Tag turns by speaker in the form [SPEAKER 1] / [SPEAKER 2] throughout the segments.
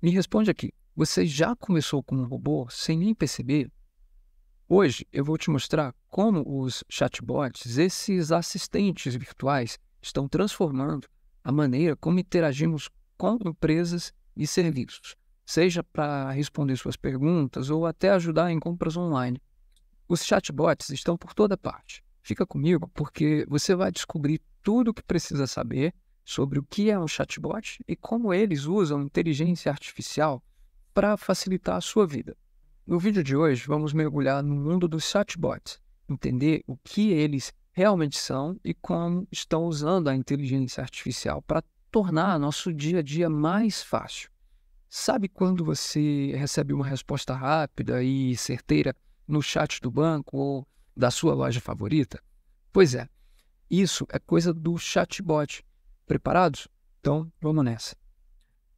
[SPEAKER 1] Me responde aqui, você já começou com um robô sem nem perceber? Hoje eu vou te mostrar como os chatbots, esses assistentes virtuais, estão transformando a maneira como interagimos com empresas e serviços, seja para responder suas perguntas ou até ajudar em compras online. Os chatbots estão por toda parte. Fica comigo porque você vai descobrir tudo o que precisa saber sobre o que é um chatbot e como eles usam inteligência artificial para facilitar a sua vida. No vídeo de hoje, vamos mergulhar no mundo dos chatbots, entender o que eles realmente são e como estão usando a inteligência artificial para tornar nosso dia a dia mais fácil. Sabe quando você recebe uma resposta rápida e certeira no chat do banco ou da sua loja favorita? Pois é, isso é coisa do chatbot, Preparados? Então, vamos nessa.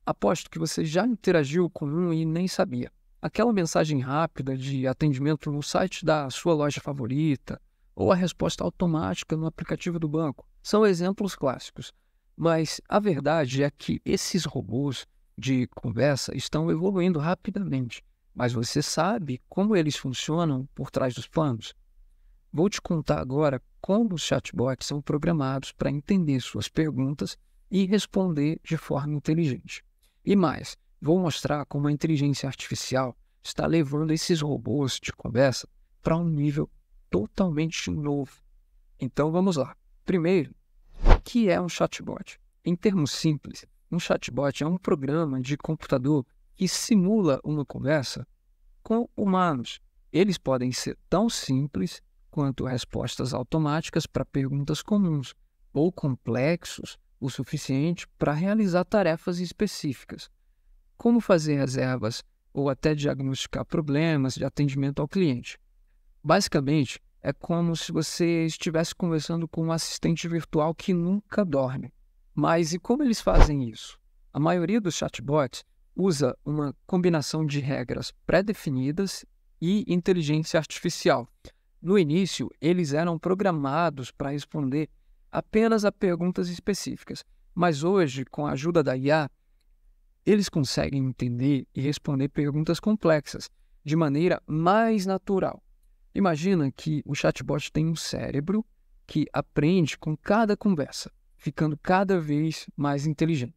[SPEAKER 1] Aposto que você já interagiu com um e nem sabia. Aquela mensagem rápida de atendimento no site da sua loja favorita ou a resposta automática no aplicativo do banco são exemplos clássicos. Mas a verdade é que esses robôs de conversa estão evoluindo rapidamente, mas você sabe como eles funcionam por trás dos panos? Vou te contar agora como os chatbots são programados para entender suas perguntas e responder de forma inteligente. E mais, vou mostrar como a inteligência artificial está levando esses robôs de conversa para um nível totalmente novo. Então vamos lá. Primeiro, o que é um chatbot? Em termos simples, um chatbot é um programa de computador que simula uma conversa com humanos. Eles podem ser tão simples quanto respostas automáticas para perguntas comuns ou complexos o suficiente para realizar tarefas específicas, como fazer reservas ou até diagnosticar problemas de atendimento ao cliente. Basicamente, é como se você estivesse conversando com um assistente virtual que nunca dorme. Mas e como eles fazem isso? A maioria dos chatbots usa uma combinação de regras pré-definidas e inteligência artificial, no início, eles eram programados para responder apenas a perguntas específicas, mas hoje, com a ajuda da IA, eles conseguem entender e responder perguntas complexas de maneira mais natural. Imagina que o chatbot tem um cérebro que aprende com cada conversa, ficando cada vez mais inteligente.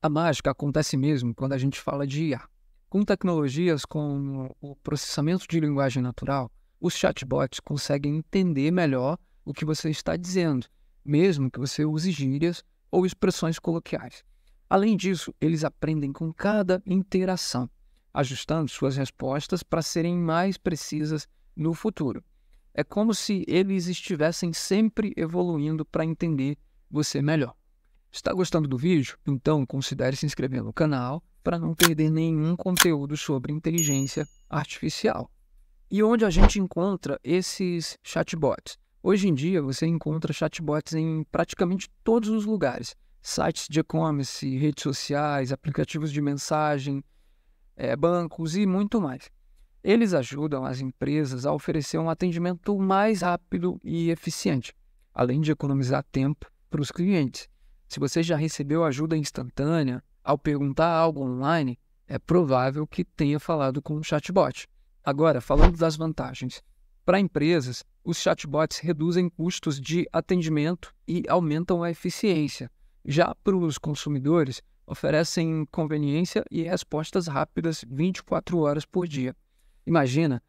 [SPEAKER 1] A mágica acontece mesmo quando a gente fala de IA. Com tecnologias como o processamento de linguagem natural, os chatbots conseguem entender melhor o que você está dizendo, mesmo que você use gírias ou expressões coloquiais. Além disso, eles aprendem com cada interação, ajustando suas respostas para serem mais precisas no futuro. É como se eles estivessem sempre evoluindo para entender você melhor. Está gostando do vídeo? Então considere se inscrever no canal para não perder nenhum conteúdo sobre inteligência artificial. E onde a gente encontra esses chatbots? Hoje em dia, você encontra chatbots em praticamente todos os lugares: sites de e-commerce, redes sociais, aplicativos de mensagem, é, bancos e muito mais. Eles ajudam as empresas a oferecer um atendimento mais rápido e eficiente, além de economizar tempo para os clientes. Se você já recebeu ajuda instantânea ao perguntar algo online, é provável que tenha falado com um chatbot. Agora, falando das vantagens. Para empresas, os chatbots reduzem custos de atendimento e aumentam a eficiência. Já para os consumidores, oferecem conveniência e respostas rápidas 24 horas por dia. Imagina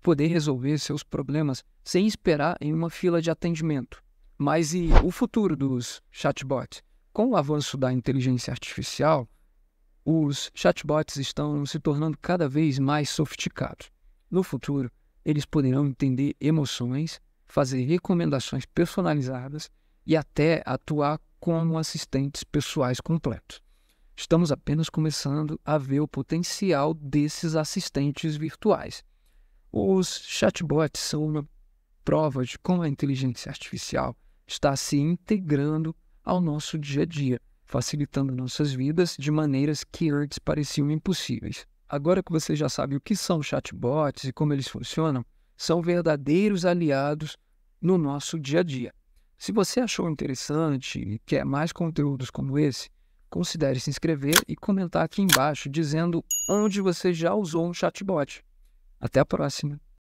[SPEAKER 1] poder resolver seus problemas sem esperar em uma fila de atendimento. Mas e o futuro dos chatbots? Com o avanço da inteligência artificial, os chatbots estão se tornando cada vez mais sofisticados. No futuro, eles poderão entender emoções, fazer recomendações personalizadas e até atuar como assistentes pessoais completos. Estamos apenas começando a ver o potencial desses assistentes virtuais. Os chatbots são uma prova de como a inteligência artificial está se integrando ao nosso dia a dia, facilitando nossas vidas de maneiras que antes pareciam impossíveis. Agora que você já sabe o que são chatbots e como eles funcionam, são verdadeiros aliados no nosso dia a dia. Se você achou interessante e quer mais conteúdos como esse, considere se inscrever e comentar aqui embaixo dizendo onde você já usou um chatbot. Até a próxima!